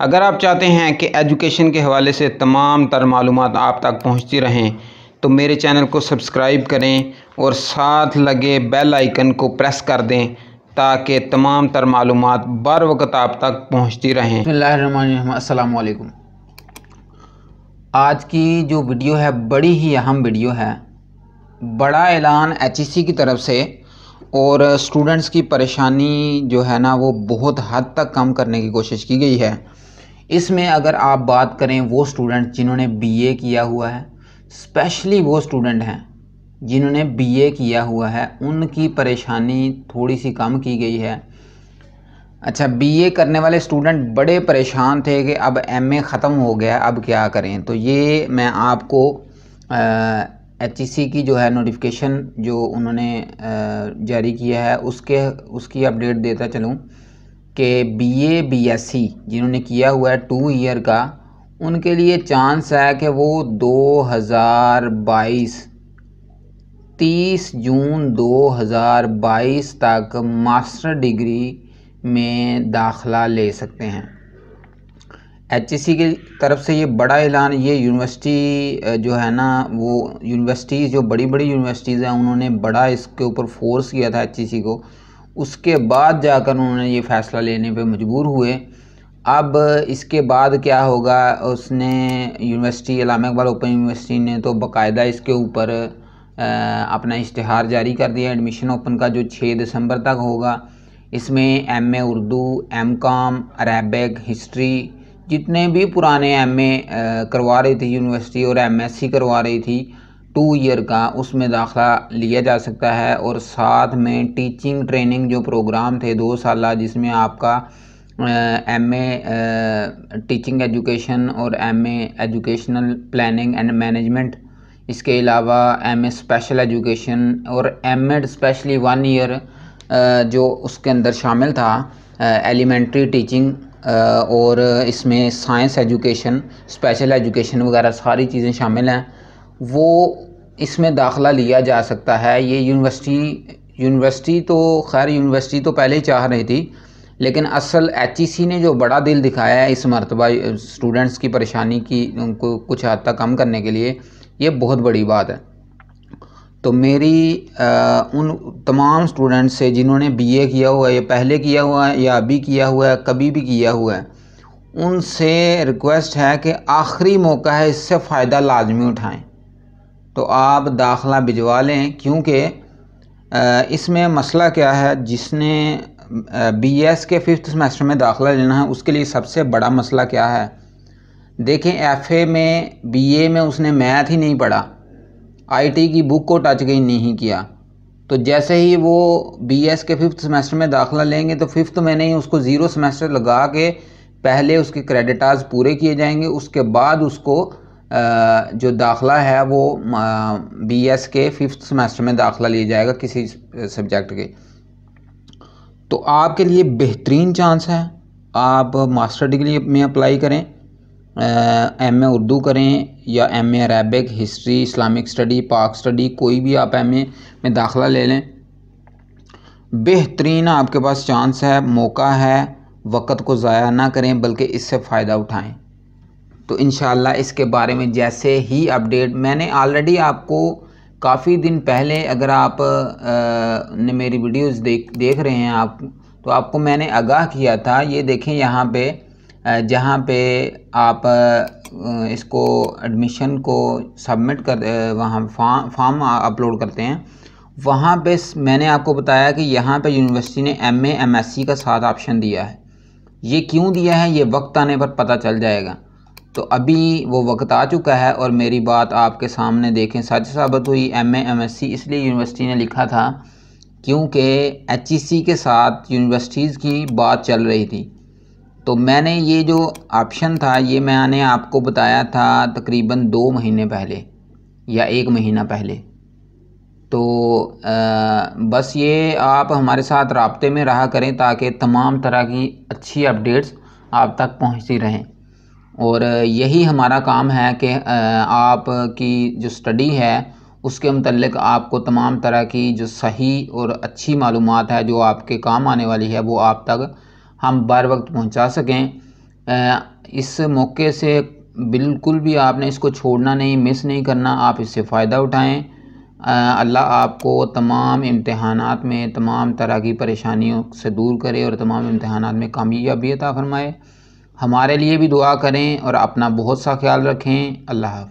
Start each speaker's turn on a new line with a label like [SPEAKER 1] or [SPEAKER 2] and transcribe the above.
[SPEAKER 1] अगर आप चाहते हैं कि एजुकेशन के हवाले से तमाम तर मालूम आप तक पहुँचती रहें तो मेरे चैनल को सब्सक्राइब करें और साथ लगे बेल आइकन को प्रेस कर दें ताकि तमाम तर मालूम बर वक्त आप तक पहुँचती रहें अल्लाम आज की जो वीडियो है बड़ी ही अहम वीडियो है बड़ा ऐलान एच की तरफ से और स्टूडेंट्स की परेशानी जो है ना वो बहुत हद तक कम करने की कोशिश की गई है इसमें अगर आप बात करें वो स्टूडेंट जिन्होंने बीए किया हुआ है स्पेशली वो स्टूडेंट हैं जिन्होंने बीए किया हुआ है उनकी परेशानी थोड़ी सी कम की गई है अच्छा बीए करने वाले स्टूडेंट बड़े परेशान थे कि अब एमए ख़त्म हो गया अब क्या करें तो ये मैं आपको आ, एच e की जो है नोटिफिकेशन जो उन्होंने जारी किया है उसके उसकी अपडेट देता चलूँ कि B A B S C जिन्होंने किया हुआ है टू ईयर का उनके लिए चांस है कि वो 2022 तीस जून 2022 तक मास्टर डिग्री में दाखला ले सकते हैं एच e की तरफ से ये बड़ा ऐलान ये यूनिवर्सिटी जो है ना वो यूनिवर्सिटीज़ जो बड़ी बड़ी यूनिवर्सिटीज़ हैं उन्होंने बड़ा इसके ऊपर फोर्स किया था एच e को उसके बाद जाकर उन्होंने ये फ़ैसला लेने पे मजबूर हुए अब इसके बाद क्या होगा उसने university Allama Iqbal open university ने तो बाकायदा इसके ऊपर अपना इश्तहार जारी कर दिया एडमिशन ओपन का जो छः दिसंबर तक होगा इसमें M A Urdu M com Arabic history जितने भी पुराने एम ए करवा रही थी यूनिवर्सिटी और एम एस सी करवा रही थी टू ईयर का उसमें दाखला लिया जा सकता है और साथ में टीचिंग ट्रेनिंग जो प्रोग्राम थे दो साल जिसमें आपका एम ए टीचिंग एजुकेशन और M educational planning and management इसके अलावा एम ए स्पेशल एजुकेशन और M Ed specially one year जो उसके अंदर शामिल था एलिमेंट्री टीचिंग और इसमें साइंस एजुकेशन स्पेशल एजुकेशन वगैरह सारी चीज़ें शामिल हैं वो इसमें दाखला लिया जा सकता है ये यूनिवर्सिटी यूनिवर्सिटी तो खैर यूनिवर्सिटी तो पहले ही चाह रही थी लेकिन असल एच e ने जो बड़ा दिल दिखाया है इस मरतबा स्टूडेंट्स की परेशानी की उनको कुछ हद तक कम करने के लिए ये बहुत बड़ी बात है तो मेरी आ, उन तमाम स्टूडेंट्स से जिन्होंने बीए किया हुआ है या पहले किया हुआ है या अभी किया हुआ है कभी भी किया हुआ है उनसे रिक्वेस्ट है कि आखिरी मौका है इससे फ़ायदा लाजमी उठाएं तो आप दाखला भिजवा लें क्योंकि इसमें मसला क्या है जिसने बीएस के फिफ्थ सेमेस्टर में दाखला लेना है उसके लिए सबसे बड़ा मसला क्या है देखें एफ़ में बी में उसने मैथ ही नहीं पढ़ा आईटी की बुक को टच गई नहीं किया तो जैसे ही वो बीएस के फिफ्थ सेमेस्टर में दाखिला लेंगे तो फिफ्थ में नहीं उसको ज़ीरो सेमेस्टर लगा के पहले उसके क्रेडिटार्ज पूरे किए जाएंगे उसके बाद उसको जो दाखला है वो बीएस के फिफ्थ सेमेस्टर में दाखला लिया जाएगा किसी सब्जेक्ट के तो आपके लिए बेहतरीन चांस है आप मास्टर डिग्री में अप्लाई करें एम ए उर्दू करें या M A Arabic history Islamic study Pak study कोई भी आप एम ए में दाखला ले लें बेहतरीन आपके पास चांस है मौका है वक्त को ज़ाया ना करें बल्कि इससे फ़ायदा उठाएं तो इन इसके बारे में जैसे ही अपडेट मैंने ऑलरेडी आपको काफ़ी दिन पहले अगर आप आ, ने मेरी वीडियोज़ देख देख रहे हैं आप तो आपको मैंने आगाह किया था ये देखें यहाँ पे जहाँ पे आप इसको एडमिशन को सबमिट कर वहाँ फॉर्म फॉर्म अपलोड करते हैं वहाँ पे मैंने आपको बताया कि यहाँ पे यूनिवर्सिटी ने M A M S C का साथ ऑप्शन दिया है ये क्यों दिया है ये वक्त आने पर पता चल जाएगा तो अभी वो वक्त आ चुका है और मेरी बात आपके सामने देखें सच साबित हुई M A M S C इसलिए यूनिवर्सिटी ने लिखा था क्योंकि एच ई सी के साथ यूनिवर्सिटीज़ की बात चल रही थी तो मैंने ये जो ऑप्शन था ये मैंने आपको बताया था तकरीबन दो महीने पहले या एक महीना पहले तो आ, बस ये आप हमारे साथ रबते में रहा करें ताकि तमाम तरह की अच्छी अपडेट्स आप तक पहुंचती रहें और यही हमारा काम है कि आपकी जो स्टडी है उसके मतलब आपको तमाम तरह की जो सही और अच्छी मालूम है जो आपके काम आने वाली है वो आप तक हम बार वक्त पहुंचा सकें इस मौके से बिल्कुल भी आपने इसको छोड़ना नहीं मिस नहीं करना आप इससे फ़ायदा उठाएं अल्लाह आपको तमाम इम्तहान में तमाम तरह की परेशानियों से दूर करे और तमाम इम्तहान में कामयाबी अता फ़रमाए हमारे लिए भी दुआ करें और अपना बहुत सा ख्याल रखें अल्लाह